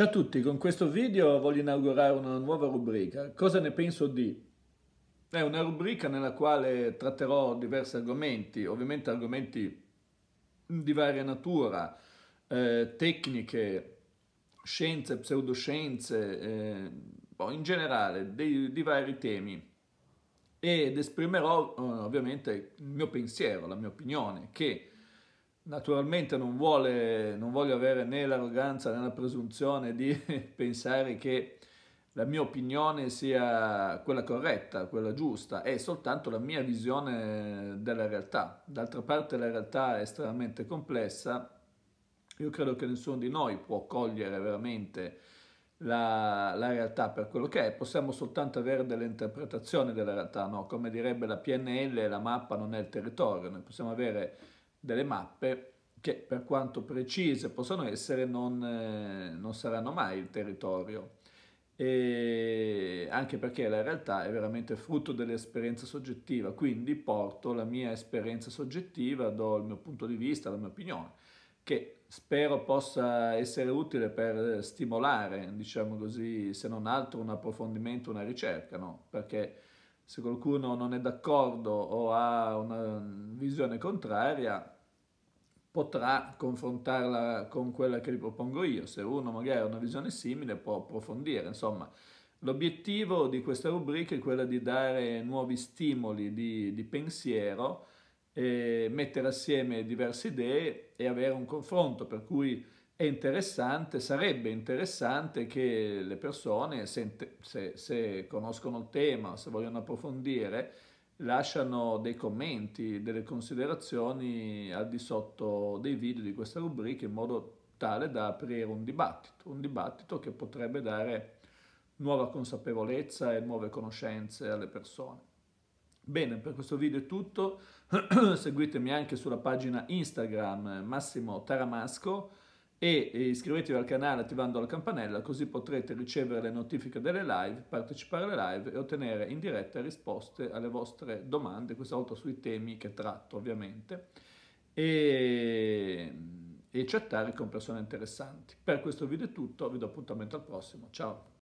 Ciao a tutti, con questo video voglio inaugurare una nuova rubrica, Cosa ne penso di? È una rubrica nella quale tratterò diversi argomenti, ovviamente argomenti di varia natura, eh, tecniche, scienze, pseudoscienze, eh, boh, in generale dei, di vari temi ed esprimerò eh, ovviamente il mio pensiero, la mia opinione che naturalmente non, vuole, non voglio avere né l'arroganza né la presunzione di pensare che la mia opinione sia quella corretta, quella giusta, è soltanto la mia visione della realtà. D'altra parte la realtà è estremamente complessa, io credo che nessuno di noi può cogliere veramente la, la realtà per quello che è, possiamo soltanto avere delle interpretazioni della realtà, no? come direbbe la PNL, la mappa non è il territorio, noi possiamo avere delle mappe che per quanto precise possano essere non, eh, non saranno mai il territorio. E anche perché la realtà è veramente frutto dell'esperienza soggettiva, quindi porto la mia esperienza soggettiva, do il mio punto di vista, la mia opinione, che spero possa essere utile per stimolare, diciamo così, se non altro un approfondimento, una ricerca, no? Perché se qualcuno non è d'accordo o ha una visione contraria, potrà confrontarla con quella che gli propongo io. Se uno magari ha una visione simile può approfondire. Insomma, l'obiettivo di questa rubrica è quello di dare nuovi stimoli di, di pensiero, mettere assieme diverse idee e avere un confronto, per cui è interessante, sarebbe interessante che le persone, se, se, se, conoscono il tema, se vogliono approfondire, lasciano dei commenti, delle considerazioni al di sotto dei video di questa rubrica in modo tale da aprire un dibattito, un dibattito che potrebbe dare nuova consapevolezza e nuove conoscenze alle persone. Bene, per questo video è tutto, seguitemi anche sulla pagina Instagram Massimo Taramasco, e iscrivetevi al canale attivando la campanella così potrete ricevere le notifiche delle live, partecipare alle live e ottenere in diretta risposte alle vostre domande, questa volta sui temi che tratto ovviamente, e, e chattare con persone interessanti. Per questo video è tutto, vi do appuntamento al prossimo, ciao!